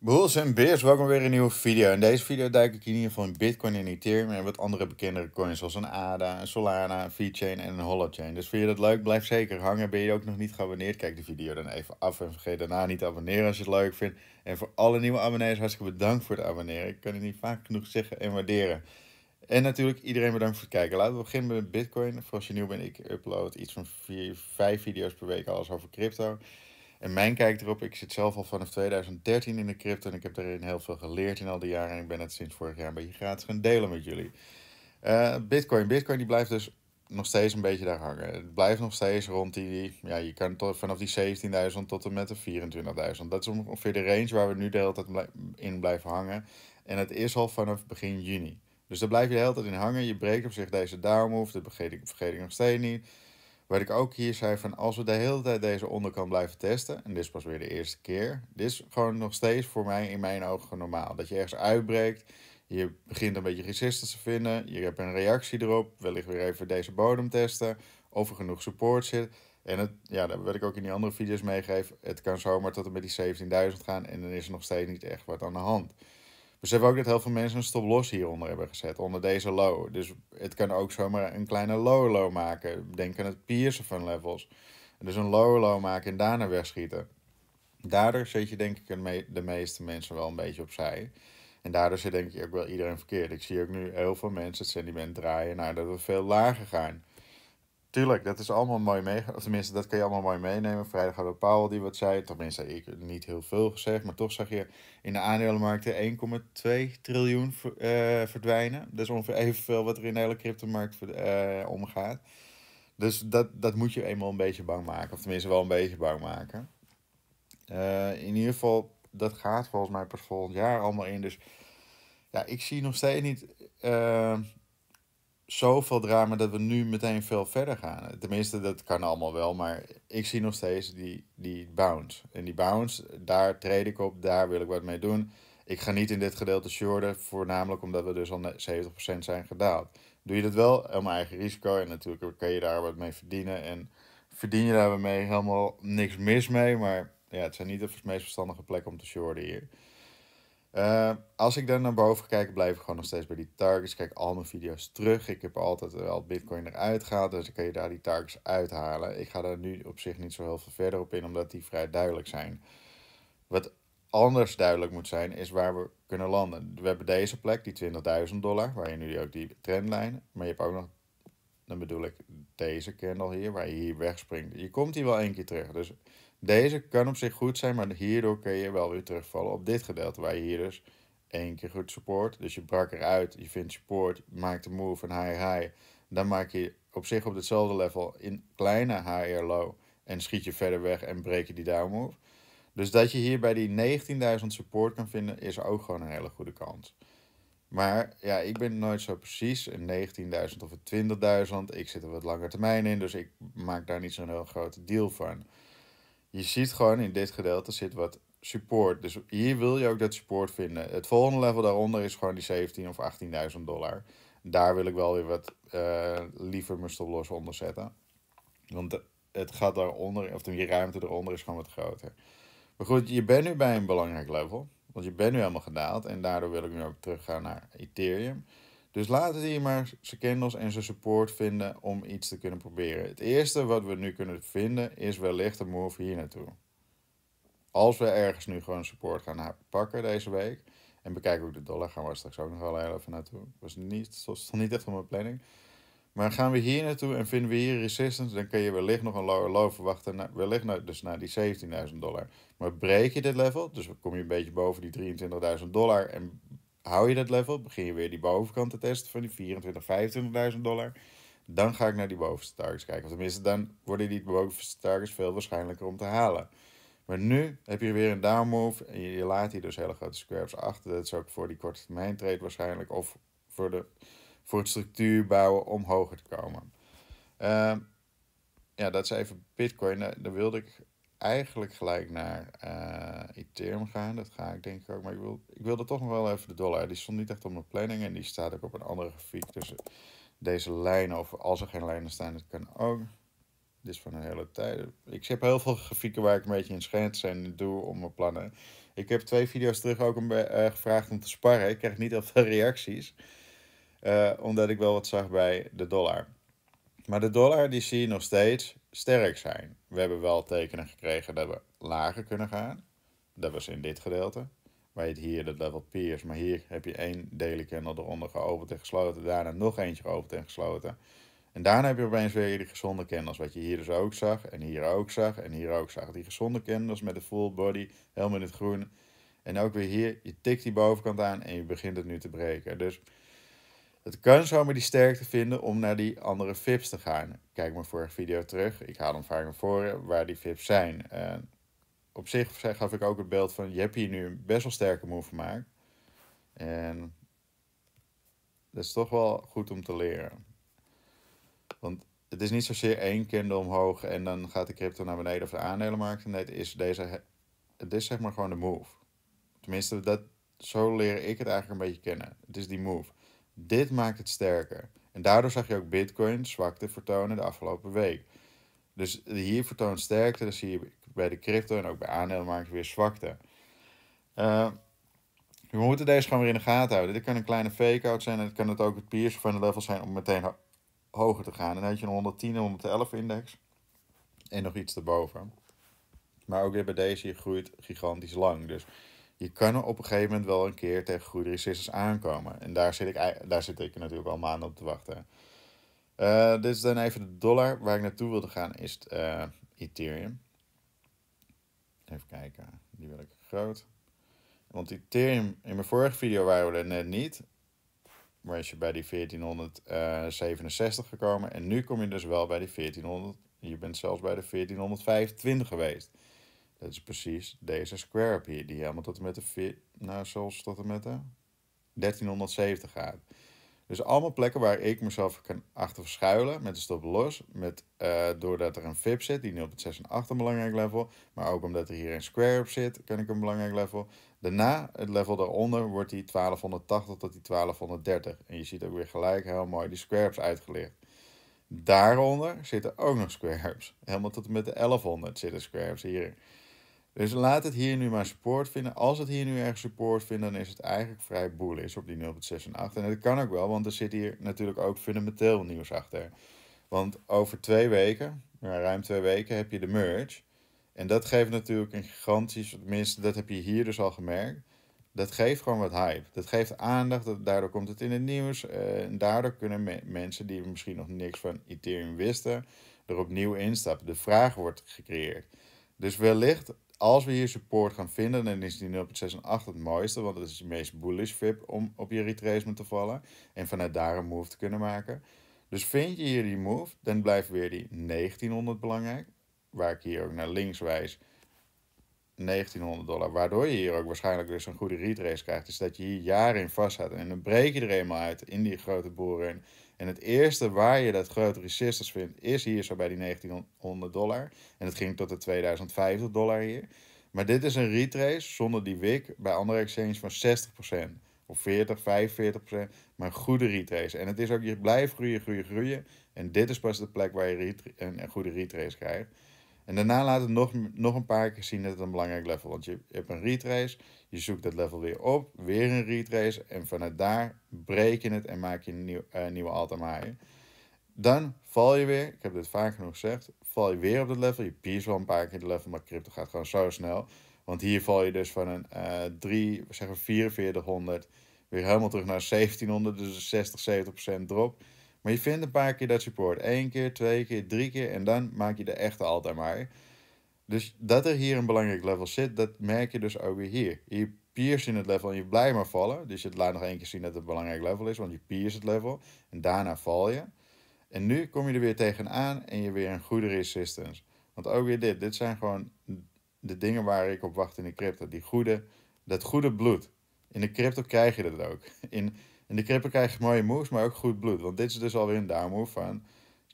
Bulls en Beers, welkom weer in een nieuwe video. In deze video duik ik in ieder geval in Bitcoin en Ethereum en wat andere bekendere coins zoals een ADA, een Solana, een VeChain en een Holochain. Dus vind je dat leuk? Blijf zeker hangen. Ben je ook nog niet geabonneerd? Kijk de video dan even af en vergeet daarna niet te abonneren als je het leuk vindt. En voor alle nieuwe abonnees hartstikke bedankt voor het abonneren. Ik kan het niet vaak genoeg zeggen en waarderen. En natuurlijk iedereen bedankt voor het kijken. Laten we beginnen met Bitcoin. Voor als je nieuw bent, ik upload iets van 4, 5 video's per week alles over crypto. En mijn kijk erop, ik zit zelf al vanaf 2013 in de crypto en ik heb daarin heel veel geleerd in al die jaren. En ik ben het sinds vorig jaar een beetje gratis gaan delen met jullie. Eh, Bitcoin, Bitcoin die blijft dus nog steeds een beetje daar hangen. Het blijft nog steeds rond die, ja, je kan tot, vanaf die 17.000 tot en met de 24.000. Dat is ongeveer de range waar we nu de hele tijd in blijven hangen. En het is al vanaf begin juni. Dus daar blijf je de hele tijd in hangen. Je breekt op zich deze down move, dat vergeet vergeet ik nog steeds niet. Wat ik ook hier zei van als we de hele tijd deze onderkant blijven testen, en dit is pas weer de eerste keer, dit is gewoon nog steeds voor mij in mijn ogen normaal. Dat je ergens uitbreekt, je begint een beetje resistance te vinden, je hebt een reactie erop, wellicht weer even deze bodem testen, of er genoeg support zit. En het, ja, dat wil ik ook in die andere video's meegeven, het kan zomaar tot en met die 17.000 gaan en dan is er nog steeds niet echt wat aan de hand. Dus besef ook dat heel veel mensen een stop-loss hieronder hebben gezet, onder deze low. Dus het kan ook zomaar een kleine low-low maken. Denk aan het Pearson van levels. Dus een low-low maken en daarna wegschieten. Daardoor zet je denk ik de meeste mensen wel een beetje opzij. En daardoor zit denk ik ook wel iedereen verkeerd. Ik zie ook nu heel veel mensen het sentiment draaien naar dat we veel lager gaan. Tuurlijk, dat is allemaal mooi meegenomen. Of tenminste, dat kan je allemaal mooi meenemen. Vrijdag hadden we die wat zei. Tenminste, ik niet heel veel gezegd. Maar toch zag je in de aandelenmarkten 1,2 triljoen eh, verdwijnen. Dat is ongeveer evenveel wat er in de hele cryptomarkt uh, omgaat. Dus dat, dat moet je eenmaal een beetje bang maken. Of tenminste, wel een beetje bang maken. Eh, in ieder geval, dat gaat volgens mij per volgend jaar allemaal in. Dus ja, ik zie nog steeds niet zoveel drama dat we nu meteen veel verder gaan. Tenminste, dat kan allemaal wel, maar ik zie nog steeds die, die bounce. En die bounce, daar treed ik op, daar wil ik wat mee doen. Ik ga niet in dit gedeelte shorten, voornamelijk omdat we dus al 70% zijn gedaald. Doe je dat wel, helemaal eigen risico en natuurlijk kan je daar wat mee verdienen. En verdien je daar mee helemaal niks mis mee, maar ja, het zijn niet de meest verstandige plekken om te shorten hier. Eh, als ik dan naar boven kijk, blijf ik gewoon nog steeds bij die targets. kijk al mijn video's terug. Ik heb altijd wel Bitcoin eruit gehaald, dus dan kan je daar die targets uithalen. Ik ga daar nu op zich niet zo heel veel verder op in, omdat die vrij duidelijk zijn. Wat anders duidelijk moet zijn, is waar we kunnen landen. We hebben deze plek, die 20.000 dollar, waar je nu ook die trendlijn. Maar je hebt ook nog, dan bedoel ik deze candle hier, waar je hier wegspringt. Je komt hier wel één keer terug. Dus deze kan op zich goed zijn, maar hierdoor kun je wel weer terugvallen op dit gedeelte. Waar je hier dus één keer goed support. Dus je brak eruit, je vindt support, maakt de move van high high. Dan maak je op zich op hetzelfde level in kleine higher low. En schiet je verder weg en breek je die down move. Dus dat je hier bij die 19.000 support kan vinden, is ook gewoon een hele goede kans. Maar ja, ik ben nooit zo precies. een 19.000 of een 20.000. Ik zit er wat langer termijn in, dus ik maak daar niet zo'n heel grote deal van je ziet gewoon in dit gedeelte zit wat support. Dus hier wil je ook dat support vinden. Het volgende level daaronder is gewoon die 17 of 18.000 dollar. Daar wil ik wel weer wat eh, liever mijn stoploss onder zetten. Want het gaat daaronder, of die ruimte eronder is gewoon wat groter. Maar goed, je bent nu bij een belangrijk level. Want je bent nu helemaal gedaald. En daardoor wil ik nu ook teruggaan naar Ethereum. Dus laten hier maar zijn candles en zijn support vinden om iets te kunnen proberen. Het eerste wat we nu kunnen vinden is wellicht een move hier naartoe. Als we ergens nu gewoon support gaan pakken deze week. En bekijken hoe de dollar gaan we straks ook nog wel even naartoe. Was niet, stond niet echt op mijn planning. Maar gaan we hier naartoe en vinden we hier resistance, dan kun je wellicht nog een lower low verwachten. wellicht naar, dus naar die 17.000 dollar. Maar breek je dit level, dus kom je een beetje boven die 23.000 dollar en Hou je dat level, begin je weer die bovenkant te testen van die 24, 25.000 dollar. Dan ga ik naar die bovenste targets kijken. Of tenminste, dan worden die bovenste targets veel waarschijnlijker om te halen. Maar nu heb je weer een down move en je, laat hier dus hele grote squares achter. Dat is ook voor die korte termijn trade waarschijnlijk. Of voor, de, voor het structuur bouwen om hoger te komen. Ehm, ja, dat is even Bitcoin. Daar wilde ik eigenlijk gelijk naar uh, Ethereum gaan. Dat ga ik denk ik ook. Maar ik, wil, ik wilde toch nog wel even de dollar. Die stond niet echt op mijn planning en die staat ook op een andere grafiek. Dus deze lijnen, of als er geen lijnen staan, dat kan ook. Dit is van een hele tijd. Ik heb heel veel grafieken waar ik een beetje in schets en doe om mijn plannen. Ik heb twee video's terug ook een, eh, gevraagd om te sparren. Ik krijg niet heel veel reacties. Eh, omdat ik wel wat zag bij de dollar. Maar de dollar die zie je nog steeds sterk zijn. We hebben wel tekenen gekregen dat we lager kunnen gaan. Dat was in dit gedeelte. Waar je het hier de level peers, maar hier heb je één daily candle eronder geopend en gesloten. Daarna nog eentje geopend en gesloten. En daarna heb je opeens weer die gezonde candles. Wat je hier dus ook zag, en hier ook zag, en hier ook zag. Die gezonde candles met de full body, helemaal in het groen. En ook weer hier, je tikt die bovenkant aan en je begint het nu te breken. Dus het kan zomaar die sterkte vinden om naar die andere VIP's te gaan. Kijk mijn vorige video terug. Ik haal hem vaak naar voren waar die VIP's zijn. op zich gaf ik ook het beeld van je hebt hier nu een best wel sterke move gemaakt. En dat is toch wel goed om te leren. Want het is niet zozeer één kende omhoog en dan gaat de crypto naar beneden of de aandelenmarkt. Nee, het is, deze, het is zeg maar gewoon de move. Tenminste, dat, zo leer ik het eigenlijk een beetje kennen. Het is die move. Dit maakt het sterker. En daardoor zag je ook Bitcoin zwakte vertonen de afgelopen week. Dus hier vertoont sterkte, dan dus zie je bij de crypto en ook bij aandelenmarkt weer zwakte. Eh, we moeten deze gewoon weer in de gaten houden. Dit kan een kleine fake-out zijn en het kan het ook het peers van de level zijn om meteen hoger te gaan. En dan had je een 110 en 111 index en nog iets erboven. Maar ook weer bij deze groeit gigantisch lang. Dus je kan er op een gegeven moment wel een keer tegen goede resisters aankomen. En daar zit ik, daar zit ik natuurlijk al maanden op te wachten. Eh, dit is dan even de dollar. Waar ik naartoe wilde gaan is eh, Ethereum. Even kijken, die wil ik groot. Want Ethereum, in mijn vorige video waren we er net niet. Maar is je bij die 1467 eh, gekomen. En nu kom je dus wel bij die 1400. Je bent zelfs bij de 1425 geweest. Dat is precies deze square op hier, die helemaal tot en met de, nou, tot en 1370 gaat. Dus allemaal plekken waar ik mezelf kan achter verschuilen met de stop los. Met, eh, doordat er een VIP zit, die nu op het 6 en 8 een belangrijk level. Maar ook omdat er hier een square op zit, kan ik een belangrijk level. Daarna, het level daaronder, wordt die 1280 tot die 1230. En je ziet ook weer gelijk heel mooi die square uitgelicht. Daaronder zitten ook nog squares. Helemaal tot en met de 1100 zitten squares hier. Dus laat het hier nu maar support vinden. Als het hier nu erg support vindt, dan is het eigenlijk vrij is op die 0,68. en dat kan ook wel, want er zit hier natuurlijk ook fundamenteel nieuws achter. Want over twee weken, ruim twee weken, heb je de merge. En dat geeft natuurlijk een gigantisch, tenminste dat heb je hier dus al gemerkt. Dat geeft gewoon wat hype. Dat geeft aandacht, daardoor komt het in het nieuws. Eh, en daardoor kunnen mensen die misschien nog niks van Ethereum wisten, er opnieuw instappen. De vraag wordt gecreëerd. Dus wellicht als we hier support gaan vinden, dan is die 0,68 het mooiste, want het is de meest bullish VIP om op je retracement te vallen en vanuit daar een move te kunnen maken. Dus vind je hier die move, dan blijft weer die 1900 belangrijk, waar ik hier ook naar links wijs. 1900 dollar, waardoor je hier ook waarschijnlijk dus een goede retrace krijgt, is dus dat je hier jaren in vast En dan breek je er eenmaal uit in die grote boeren en het eerste waar je dat grote resistance vindt, is hier zo bij die 1900 dollar. En het ging tot de 2050 dollar hier. Maar dit is een retrace zonder die wick bij andere exchanges van 60%. Of 40, 45%. Maar een goede retrace. En het is ook, je blijft groeien, groeien, groeien. En dit is pas de plek waar je een goede retrace krijgt. En daarna laat het nog, nog een paar keer zien dat het een belangrijk level is. Want je hebt een retrace, je zoekt dat level weer op, weer een retrace. En vanuit daar breek je het en maak je een eh, nieuwe altam Dan val je weer, ik heb dit vaak genoeg gezegd, val je weer op dat level. Je piers wel een paar keer de level, maar crypto gaat gewoon zo snel. Want hier val je dus van een uh, 3, zeg maar 4400 weer helemaal terug naar 1700, dus 60, 70% drop. Maar je vindt een paar keer dat support. Eén keer, twee keer, drie keer. En dan maak je de echte altijd maar. Dus dat er hier een belangrijk level zit, dat merk je dus ook weer hier. Je pierst in het level en je blijft maar vallen. Dus je laat nog één keer zien dat het een belangrijk level is, want je pierce het level. En daarna val je. En nu kom je er weer tegenaan en je weer een goede resistance. Want ook weer dit, dit zijn gewoon de dingen waar ik op wacht in de crypto. Die goede, dat goede bloed. In de crypto krijg je dat ook. In en die krippen krijgen mooie moves, maar ook goed bloed. Want dit is dus alweer een move van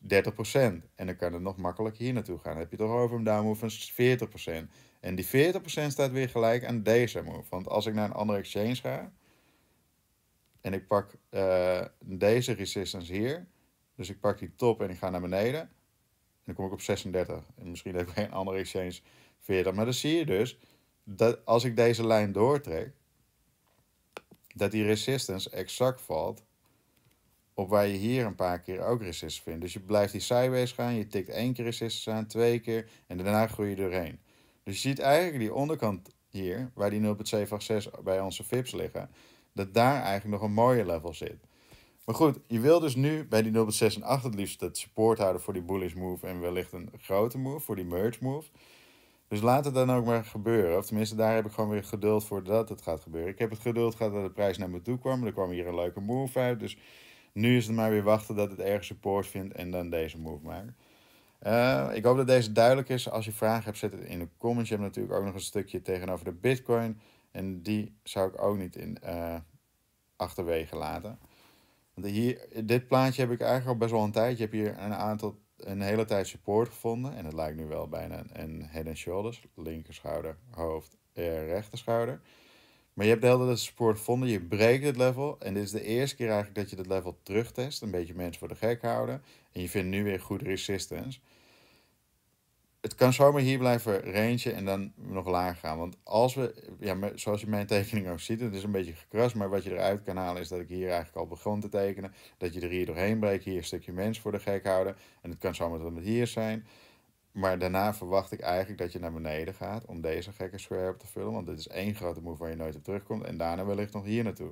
30%. En dan kan het nog makkelijker hier naartoe gaan. Dan heb je toch over een move van 40%. En die 40% staat weer gelijk aan deze move. Want als ik naar een andere exchange ga... en ik pak eh, deze resistance hier... dus ik pak die top en ik ga naar beneden... dan kom ik op 36. En misschien heb ik een andere exchange 40. Maar dan zie je dus dat als ik deze lijn doortrek dat die resistance exact valt op waar je hier een paar keer ook resistance vindt. Dus je blijft die sideways gaan, je tikt één keer resistance aan, twee keer en daarna groei je doorheen. Dus je ziet eigenlijk die onderkant hier, waar die 0.786 bij onze fips liggen, dat daar eigenlijk nog een mooie level zit. Maar goed, je wil dus nu bij die 0.6 en het liefst dat support houden voor die bullish move en wellicht een grote move, voor die merge move. Dus laat het dan ook maar gebeuren. Of tenminste, daar heb ik gewoon weer geduld voor dat het gaat gebeuren. Ik heb het geduld gehad dat de prijs naar me toe kwam. Er kwam hier een leuke move uit. Dus nu is het maar weer wachten dat het ergens support vindt en dan deze move maken. Eh, ik hoop dat deze duidelijk is. Als je vragen hebt, zet het in de comments. Je hebt natuurlijk ook nog een stukje tegenover de Bitcoin. En die zou ik ook niet in, eh, achterwege laten. Want hier, dit plaatje heb ik eigenlijk al best wel een tijdje. Je hebt hier een aantal een hele tijd support gevonden. En het lijkt nu wel bijna een head and shoulders. Linkerschouder, hoofd, eh, rechter schouder, Maar je hebt de hele tijd support gevonden. Je breekt het level. En dit is de eerste keer eigenlijk dat je dat level terugtest. Een beetje mensen voor de gek houden. En je vindt nu weer goed resistance het kan zomaar hier blijven rangen en dan nog lager gaan. Want als we, ja, zoals je mijn tekening ook ziet, het is een beetje gekrast, maar wat je eruit kan halen is dat ik hier eigenlijk al begon te tekenen. Dat je er hier doorheen breekt, hier een stukje mens voor de gek houden. En het kan zomaar dat hier zijn. Maar daarna verwacht ik eigenlijk dat je naar beneden gaat om deze gekke square op te vullen. Want dit is één grote move waar je nooit op terugkomt. En daarna wellicht nog hier naartoe.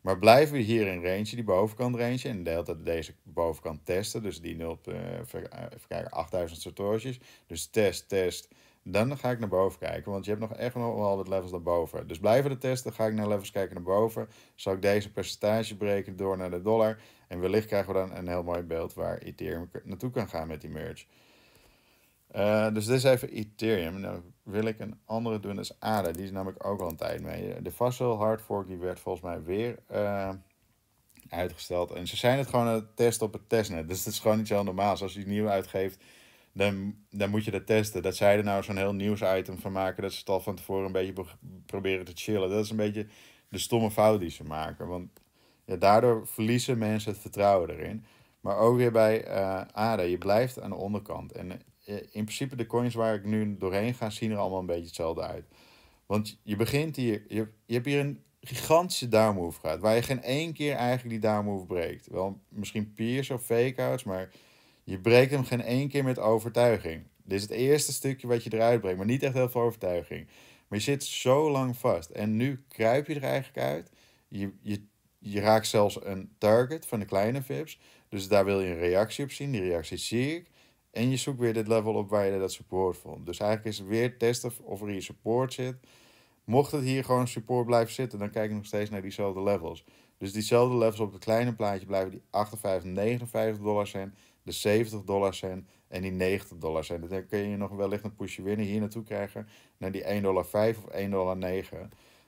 Maar blijven we hier in range, die bovenkant range, en de deze bovenkant testen, dus die 0, eh, eh, even kijken, 8000 satoshis. Dus test, test. Dan ga ik naar boven kijken, want je hebt nog echt nog wel wat levels naar boven. Dus blijven we testen, ga ik naar levels kijken naar boven. Zal ik deze percentage breken door naar de dollar. En wellicht krijgen we dan een heel mooi beeld waar Ethereum naartoe kan gaan met die merge. Eh, dus dit is even Ethereum. Nou, wil ik een andere doen, dat is ADA. Die is namelijk ook al een tijd mee. De Fossil Hard Fork die werd volgens mij weer eh, uitgesteld. En ze zijn het gewoon aan het testen op het testnet. Dus dat is gewoon niet zo normaal. Dus als je nieuw uitgeeft, dan, dan moet je dat testen. Dat zij er nou zo'n heel nieuws item van maken, dat ze het al van tevoren een beetje proberen te chillen. Dat is een beetje de stomme fout die ze maken. Want ja, daardoor verliezen mensen het vertrouwen erin. Maar ook weer bij uh, eh, ADA, je blijft aan de onderkant. En eh, in principe de coins waar ik nu doorheen ga, zien er allemaal een beetje hetzelfde uit. Want je begint hier, je, je hebt hier een gigantische downmove gehad, waar je geen één keer eigenlijk die downmove breekt. Wel misschien pierce of fake-outs, maar je breekt hem geen één keer met overtuiging. Dit is het eerste stukje wat je eruit brengt, maar niet echt heel veel overtuiging. Maar je zit zo lang vast en nu kruip je er eigenlijk uit. Je, je, je raakt zelfs een target van de kleine vips, dus daar wil je een reactie op zien. Die reactie zie ik. En je zoekt weer dit level op waar je dat support vond. Dus eigenlijk is het weer testen of er hier support zit. Mocht het hier gewoon support blijven zitten, dan kijk ik nog steeds naar diezelfde levels. Dus diezelfde levels op het kleine plaatje blijven die 58, 59 dollar zijn, de 70 dollar zijn en die 90 dollar zijn. Dus dan kun je nog wellicht een pushje winnen hier naartoe krijgen naar die 1,5 of 1,9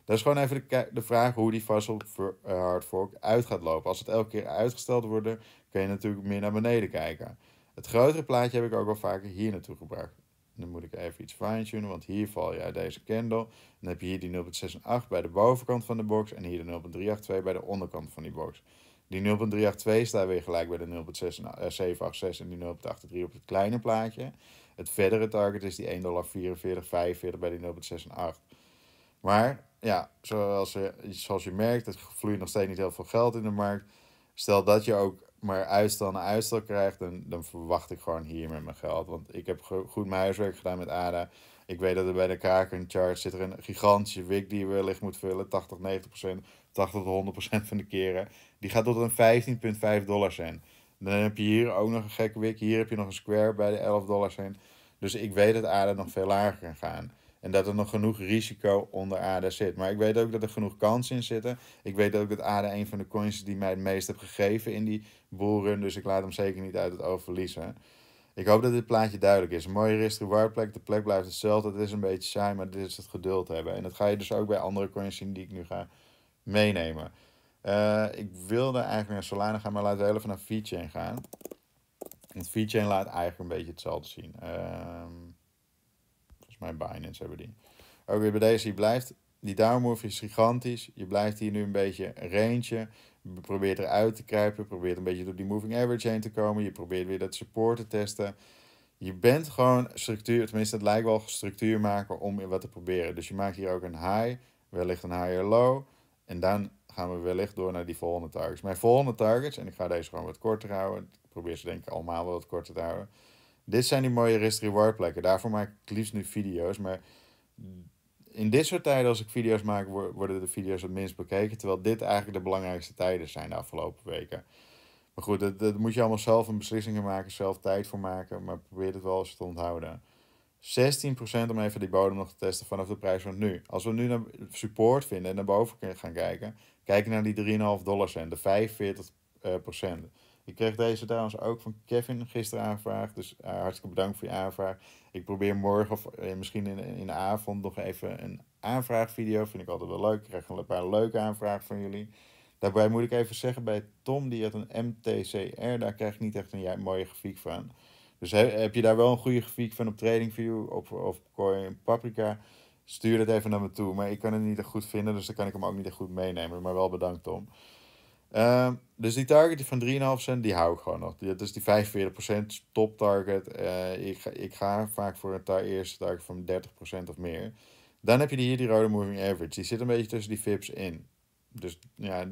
Dat is gewoon even de, vraag hoe die vast eh, hard fork uit gaat lopen. Als het elke keer uitgesteld wordt, kun je natuurlijk meer naar beneden kijken. Het grotere plaatje heb ik ook al vaker hier naartoe gebracht. Dan moet ik even iets fine-tunen, want hier val je uit deze candle. Dan heb je hier die 0.68 bij de bovenkant van de box en hier de 0.382 bij de onderkant van die box. Die 0.382 staat weer gelijk bij de 0.786 eh, en die 0.83 op het kleine plaatje. Het verdere target is die 1,4445 bij die 0.68. Maar ja, zoals je, zoals je merkt, het vloeit nog steeds niet heel veel geld in de markt. Stel dat je ook maar uitstel naar uitstel krijgt dan, dan verwacht ik gewoon hier met mijn geld. Want ik heb goed mijn huiswerk gedaan met ADA. Ik weet dat er bij de Kaken Charge zit er een gigantische wik die je wellicht moet vullen. 80, 90 procent, 80 tot 100 van de keren. Die gaat tot een 15,5 dollar zijn. Dan heb je hier ook nog een gekke wik. Hier heb je nog een square bij de 11 dollar zijn. Dus ik weet dat ADA nog veel lager kan gaan. En dat er nog genoeg risico onder ADA zit. Maar ik weet ook dat er genoeg kansen in zitten. Ik weet ook dat ADA een van de coins is die mij het meest heeft gegeven in die bullrun. Dus ik laat hem zeker niet uit het oog verliezen. Ik hoop dat dit plaatje duidelijk is. Een mooie risk reward plek. De plek blijft hetzelfde. Het is een beetje saai, maar dit is het geduld hebben. En dat ga je dus ook bij andere coins zien die ik nu ga meenemen. Uh, ik wilde eigenlijk naar Solana gaan, maar laten we even naar VeChain gaan. Want VeChain laat eigenlijk een beetje hetzelfde zien. Ehm mij Binance hebben die. Ook weer bij deze, die blijft, die downmove is gigantisch. Je blijft hier nu een beetje rangen. Je probeert eruit te kruipen, probeert een beetje door die moving average heen te komen. Je probeert weer dat support te testen. Je bent gewoon structuur, tenminste het lijkt wel structuur maken om wat te proberen. Dus je maakt hier ook een high, wellicht een higher low. En dan gaan we wellicht door naar die volgende targets. Mijn volgende targets, en ik ga deze gewoon wat korter houden. probeer ze denk ik allemaal wat korter te houden. Dit zijn die mooie risk-reward plekken. Daarvoor maak ik liefst nu video's. Maar in dit soort tijden, als ik video's maak, worden de video's het minst bekeken. Terwijl dit eigenlijk de belangrijkste tijden zijn de afgelopen weken. Maar goed, dat, moet je allemaal zelf een beslissing maken, zelf tijd voor maken. Maar probeer het wel eens te onthouden. 16% om even die bodem nog te testen vanaf de prijs van nu. Als we nu naar support vinden en naar boven gaan kijken, kijken naar die 3,5 dollar cent, de 45%. Ik kreeg deze trouwens ook van Kevin gisteren aanvraag. Dus uh, hartstikke bedankt voor je aanvraag. Ik probeer morgen of eh, misschien in, in de avond nog even een aanvraagvideo. Vind ik altijd wel leuk. Ik krijg een paar leuke aanvragen van jullie. Daarbij moet ik even zeggen, bij Tom, die had een MTCR, daar krijg ik niet echt een mooie grafiek van. Dus heb je daar wel een goede grafiek van op TradingView of, of Paprika, stuur dat even naar me toe. Maar ik kan het niet goed vinden, dus dan kan ik hem ook niet goed meenemen. Maar wel bedankt, Tom. Ehm, dus die target van 3,5 cent, die hou ik gewoon nog. Dat is die 45% top target. Uh, ik, ga, ik ga vaak voor een ta eerste target van 30% of meer. Dan heb je hier die rode moving average. Die zit een beetje tussen die fips in. Dus ja,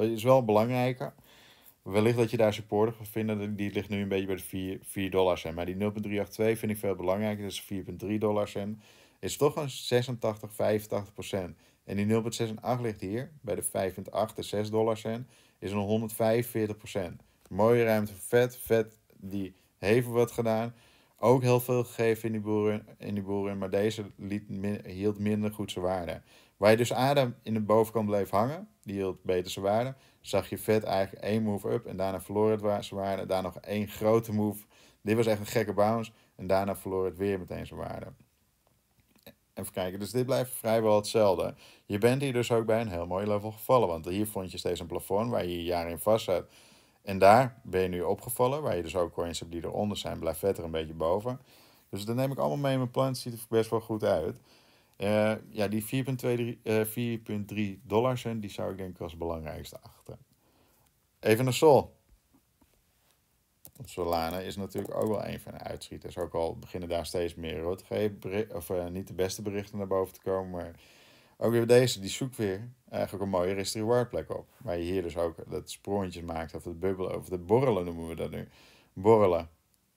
is wel belangrijker. Wellicht dat je daar supporter gaat vinden. Die ligt nu een beetje bij de 4, 4 dollar cent. Maar die 0,382 vind ik veel belangrijker. Dat is 4,3 dollar cent. Is toch een 86, 85 En die 0,68 ligt hier bij de 5,8, 6 dollar cent is een 145%. Mooie ruimte voor vet. Vet die heeft wat gedaan. Ook heel veel gegeven in die boeren, in die boeren maar deze liet, hield minder goed zijn waarde. Waar je dus adem in de bovenkant bleef hangen, die hield beter zijn waarde, zag je vet eigenlijk één move up en daarna verloor het zijn waarde. Daar nog één grote move. Dit was echt een gekke bounce en daarna verloor het weer meteen zijn waarde. Even kijken, dus dit blijft vrijwel hetzelfde. Je bent hier dus ook bij een heel mooi level gevallen. Want hier vond je steeds een plafond waar je je jaar in vast zat. En daar ben je nu opgevallen, waar je dus ook coins hebt die eronder zijn. Blijft verder een beetje boven. Dus dat neem ik allemaal mee in mijn plan. Het ziet er best wel goed uit. Eh, ja, die 4,3 uh, eh, dollar die zou ik denk ik als belangrijkste achter. Even naar Sol. Solana is natuurlijk ook wel een van de uitschieters. Ook al beginnen daar steeds meer of eh, niet de beste berichten naar boven te komen. Maar ook weer deze, die zoekt weer eigenlijk een mooie risk-reward plek op. Waar je hier dus ook dat sprongetje maakt, of het bubbelen, of de borrelen noemen we dat nu. Borrelen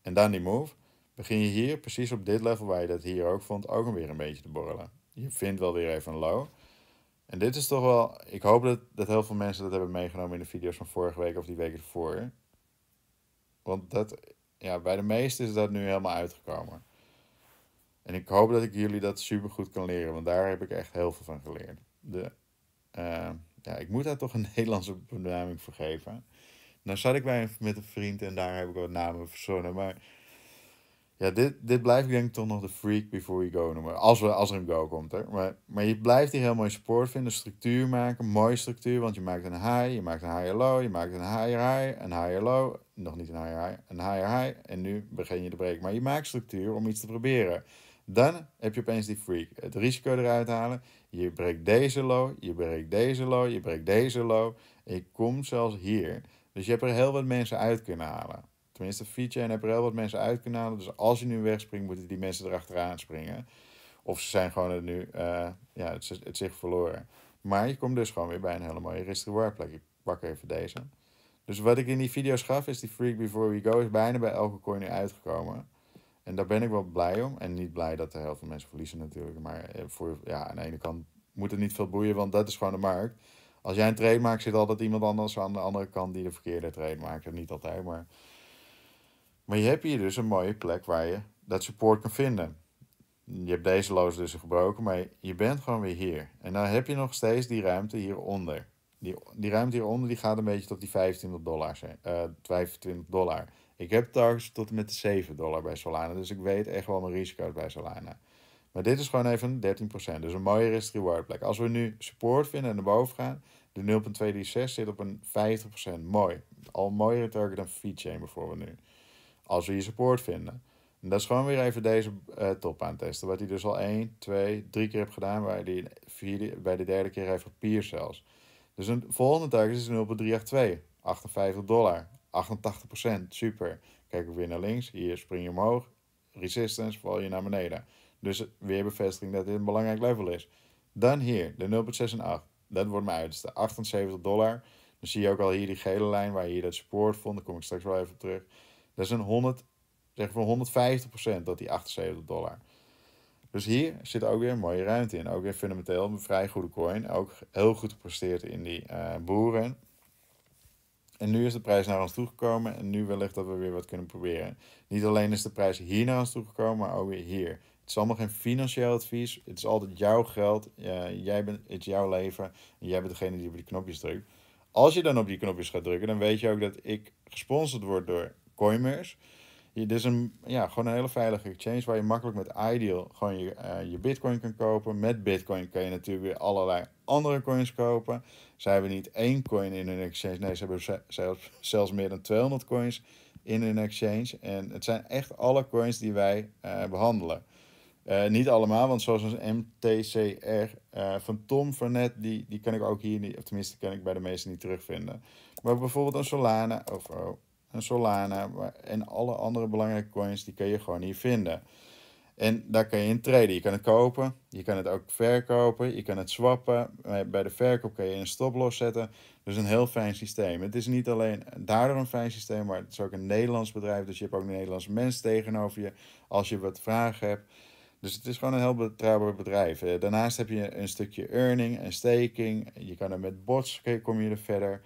en dan die move. Begin je hier, precies op dit level waar je dat hier ook vond, ook weer een beetje te borrelen. Je vindt wel weer even een low. En dit is toch wel, ik hoop dat, dat heel veel mensen dat hebben meegenomen in de video's van vorige week of die week ervoor. Want dat, ja, bij de meesten is dat nu helemaal uitgekomen. En ik hoop dat ik jullie dat super goed kan leren, want daar heb ik echt heel veel van geleerd. De, eh, ja, ik moet daar toch een Nederlandse benaming voor geven. Nou zat ik bij, met een vriend en daar heb ik wat namen verzonnen, maar ja, dit, dit blijft denk ik toch nog de freak before you go noemen. Als, we, als er een go komt, hè. Maar, maar je blijft die heel mooi support vinden, structuur maken, mooie structuur. Want je maakt een high, je maakt een higher low, je maakt een higher high, een higher low. Nog niet een higher high, een higher high. En nu begin je de break. Maar je maakt structuur om iets te proberen. Dan heb je opeens die freak. Het risico eruit halen. Je breekt deze low, je breekt deze low, je breekt deze low. En je komt zelfs hier. Dus je hebt er heel wat mensen uit kunnen halen. Tenminste, Fietje en heb er heel wat mensen uit halen. Dus als je nu wegspringt, moeten die mensen erachteraan springen. Of ze zijn gewoon er nu, eh, ja, het, het zich verloren. Maar je komt dus gewoon weer bij een hele mooie risk reward plek. Ik pak even deze. Dus wat ik in die video's gaf, is die Freak Before We Go is bijna bij elke coin nu uitgekomen. En daar ben ik wel blij om. En niet blij dat er heel veel mensen verliezen natuurlijk. Maar eh, voor, ja, aan de ene kant moet het niet veel boeien, want dat is gewoon de markt. Als jij een trade maakt, zit altijd iemand anders aan de andere kant die de verkeerde trade maakt. En niet altijd, maar maar je hebt hier dus een mooie plek waar je dat support kan vinden. Je hebt deze loos dus gebroken, maar je bent gewoon weer hier. En dan nou heb je nog steeds die ruimte hieronder. Die, die ruimte hieronder die gaat een beetje tot die 25 dollar. Uh, eh, 25 dollar. Ik heb targets tot en met de 7 dollar bij Solana. Dus ik weet echt wel mijn risico's bij Solana. Maar dit is gewoon even 13%. Dus een mooie risk reward plek. Als we nu support vinden en naar boven gaan. De 0.236 zit op een 50%. Mooi. Al mooiere target dan chain, bijvoorbeeld nu. Als we je support vinden. En dat is gewoon weer even deze uh, top aan testen. Wat hij dus al 1, 2, 3 keer heeft gedaan. Waar hij vierde, bij de derde keer even papier zelfs. Dus een volgende target is 0.382. 58 dollar. 88%. Super. Kijk weer naar links. Hier spring je omhoog. Resistance val je naar beneden. Dus weer bevestiging dat dit een belangrijk level is. Dan hier, de 0,68. Dat wordt mijn uiterste. 78 dollar. Dan zie je ook al hier die gele lijn waar je hier dat support vond. Daar kom ik straks wel even op terug. Dat is een 100, zeg van 150 dat die 78 dollar. Dus hier zit ook weer een mooie ruimte in. Ook weer fundamenteel een vrij goede coin. Ook heel goed gepresteerd in die eh, boeren. En nu is de prijs naar ons toegekomen. En nu wellicht dat we weer wat kunnen proberen. Niet alleen is de prijs hier naar ons toegekomen, maar ook weer hier. Het is allemaal geen financieel advies. Het is altijd jouw geld. jij bent, het is jouw leven. En jij bent degene die op die knopjes drukt. Als je dan op die knopjes gaat drukken, dan weet je ook dat ik gesponsord word door Coinmers, Dit is een, ja, gewoon een hele veilige exchange waar je makkelijk met Ideal gewoon je, eh, je Bitcoin kan kopen. Met Bitcoin kan je natuurlijk weer allerlei andere coins kopen. Ze hebben niet één coin in hun exchange, nee, ze hebben zelfs, zelfs meer dan 200 coins in hun exchange. En het zijn echt alle coins die wij eh, behandelen. Eh, niet allemaal, want zoals een MTCR uh, van Tom die, die kan ik ook hier niet, of tenminste kan ik bij de meesten niet terugvinden. Maar bijvoorbeeld een Solana, of oh, en Solana en alle andere belangrijke coins, die kun je gewoon hier vinden. En daar kan je in traden. Je kan het kopen, je kan het ook verkopen, je kan het swappen. Bij de verkoop kun je een stoploss zetten. Dus een heel fijn systeem. Het is niet alleen daardoor een fijn systeem, maar het is ook een Nederlands bedrijf. Dus je hebt ook een Nederlands mens tegenover je als je wat vragen hebt. Dus het is gewoon een heel betrouwbaar bedrijf. Daarnaast heb je een stukje earning en staking. Je kan er met bots, kom je er verder.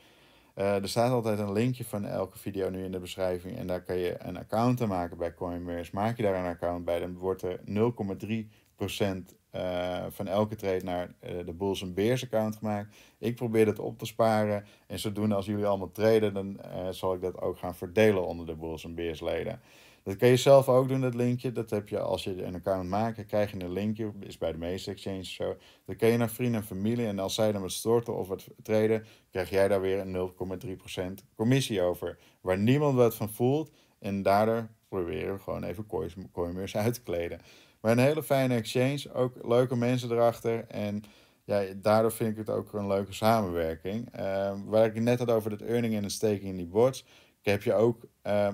Eh, er staat altijd een linkje van elke video nu in de beschrijving. En daar kan je een account aan maken bij Coinbase. Maak je daar een account bij, dan wordt er 0,3% eh, van elke trade naar eh, de Bulls en Bears account gemaakt. Ik probeer dat op te sparen. En zodoende als jullie allemaal traden, dan zal ik dat ook gaan verdelen onder de Bulls en Bears leden. Dat kan je zelf ook doen, dat linkje. Dat heb je als je een account maakt, krijg je een linkje. Is bij de meeste exchanges zo. dan kan je naar vrienden en familie. En als zij dan wat storten of wat treden, krijg jij daar weer een 0,3% commissie over. Waar niemand wat van voelt. En daardoor proberen we gewoon even Coinbase uit te kleden. Maar een hele fijne exchange. Ook leuke mensen erachter. En ja, daardoor vind ik het ook een leuke samenwerking. Ehm, waar ik net had over dat earning en het staking in die bots. Ik Heb je ook... Ehm,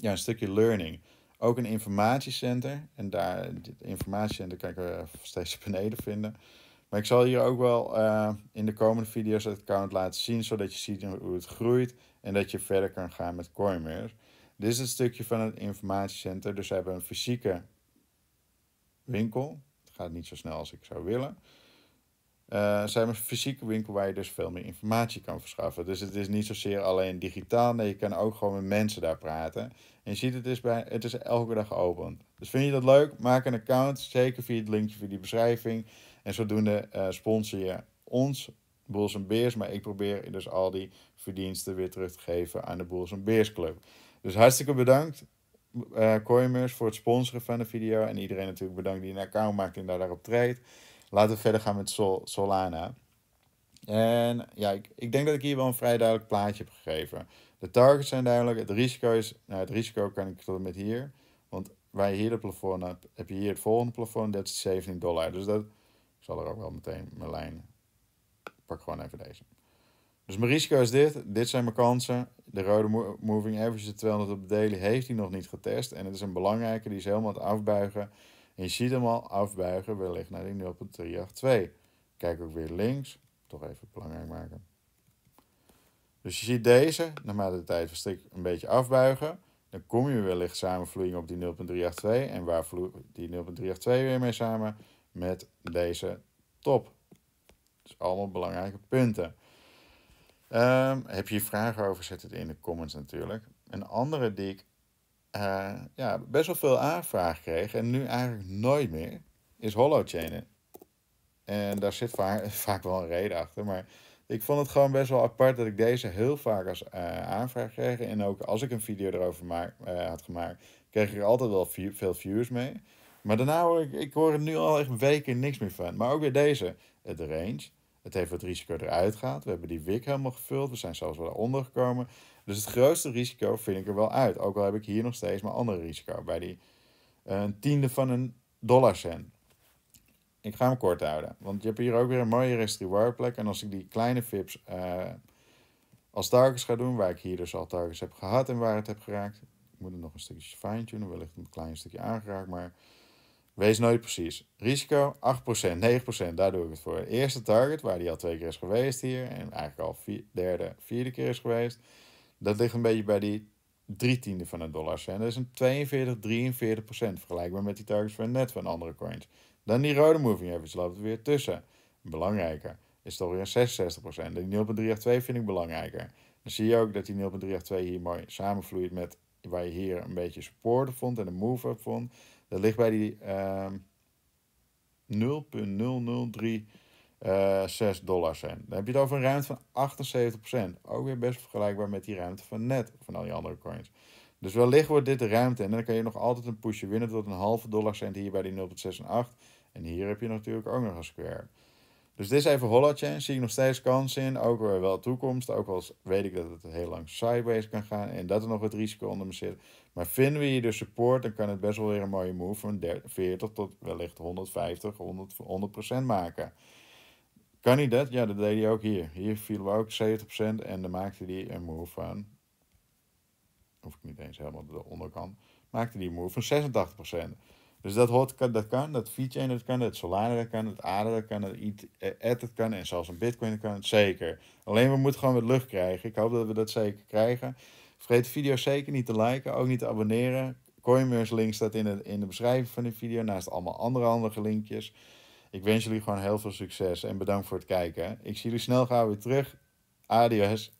ja, een stukje learning. Ook een informatiecenter. En daar, het informatiecenter kan ik er eh, steeds beneden vinden. Maar ik zal hier ook wel eh, in de komende video's het account laten zien. Zodat je ziet hoe het groeit. En dat je verder kan gaan met coinmeer Dit is een stukje van het informatiecenter. Dus ze hebben een fysieke winkel. Het gaat niet zo snel als ik zou willen zijn we een fysieke winkel waar je dus veel meer informatie kan verschaffen. Dus het is niet zozeer alleen digitaal, nee, je kan ook gewoon met mensen daar praten. En je ziet, het is, bij, het is elke dag open. Dus vind je dat leuk? Maak een account, zeker via het linkje via die beschrijving. En zodoende uh, sponsor je ons, Bulls en Beers, maar ik probeer dus al die verdiensten weer terug te geven aan de Bulls en Beers Club. Dus hartstikke bedankt uh, voor het sponsoren van de video. En iedereen natuurlijk bedankt die een account maakt en daarop treedt laten we verder gaan met Solana. En ja, ik, denk dat ik hier wel een vrij duidelijk plaatje heb gegeven. De targets zijn duidelijk. Het risico is, nou het risico kan ik tot met hier. Want waar je hier de plafond hebt, heb je hier het volgende plafond. Dat is 17 dollar. Dus dat, ik zal er ook wel meteen mijn lijn, ik pak gewoon even deze. Dus mijn risico is dit. Dit zijn mijn kansen. De rode moving average de 200 op de daily heeft hij nog niet getest. En het is een belangrijke, die is helemaal aan het afbuigen. En je ziet hem al afbuigen, wellicht naar die 0.382. Kijk ook weer links, toch even belangrijk maken. Dus je ziet deze, naarmate de tijd verstrikt, een beetje afbuigen. Dan kom je wellicht samenvloeiing op die 0.382. En waar vloeit die 0.382 weer mee samen? Met deze top. Dus allemaal belangrijke punten. Ehm, heb je vragen over, zet het in de comments natuurlijk. Een andere die ik eh, ja, best wel veel aanvraag kreeg en nu eigenlijk nooit meer, is Holochain. En daar zit vaak, vaak wel een reden achter, maar ik vond het gewoon best wel apart dat ik deze heel vaak als eh, aanvraag kreeg. En ook als ik een video erover maak, eh, had gemaakt, kreeg ik er altijd wel veel views mee. Maar daarna hoor ik, ik hoor er nu al echt weken niks meer van. Maar ook weer deze, het range. Het heeft wat risico eruit gehad. We hebben die wik helemaal gevuld. We zijn zelfs wel ondergekomen. Dus het grootste risico vind ik er wel uit. Ook al heb ik hier nog steeds mijn andere risico. Bij die eh, een tiende van een dollar dollarcent. Ik ga hem kort houden. Want je hebt hier ook weer een mooie rest plek. En als ik die kleine vips eh, als targets ga doen, waar ik hier dus al targets heb gehad en waar het heb geraakt. Ik moet het nog een stukje fine-tunen, wellicht een klein stukje aangeraakt, maar wees nooit precies. Risico 8%, 9%, daar doe ik het voor. eerste target, waar die al twee keer is geweest hier, en eigenlijk al vier, derde, vierde keer is geweest. Dat ligt een beetje bij die drie tiende van een dollar En Dat is een 42, 43 procent vergelijkbaar met die targets van net van andere coins. Dan die rode moving average loopt er weer tussen. Belangrijker is toch weer 66 procent. Die 0.382 vind ik belangrijker. Dan zie je ook dat die 0.382 hier mooi samenvloeit met waar je hier een beetje support vond en een move-up vond. Dat ligt bij die ehm, uh, 0.003 6 eh, dollar zijn. Dan heb je het over een ruimte van 78%. Ook weer best vergelijkbaar met die ruimte van net, van al die andere coins. Dus wellicht wordt dit de ruimte en dan kan je nog altijd een pushje winnen tot een halve dollar cent hier bij die 0.6 en 8. En hier heb je natuurlijk ook nog een square. Dus dit is even Holletje. Zie ik nog steeds kansen in. Ook wel toekomst. Ook al weet ik dat het heel lang sideways kan gaan. En dat er nog het risico onder me zit. Maar vinden we hier de support, dan kan het best wel weer een mooie move van 40 tot wellicht 150, 100, 100% maken. Kan hij dat? Ja, dat deed hij ook hier. Hier vielen we ook 70% en dan maakte hij een move van. Hoef ik niet eens helemaal de onderkant. Maakte hij een move van 86%. Dus dat hot, kan, dat kan, dat VeChain dat kan, dat Solana dat kan, dat ADA dat kan, dat ETH eh, dat kan en zelfs een Bitcoin kan, zeker. Alleen we moeten gewoon wat lucht krijgen. Ik hoop dat we dat zeker krijgen. Vergeet de video zeker niet te liken, ook niet te abonneren. Coinbase link staat in de, in de beschrijving van de video, naast allemaal andere handige linkjes. Ik wens jullie gewoon heel veel succes en bedankt voor het kijken. Ik zie jullie snel gauw weer terug. Adios.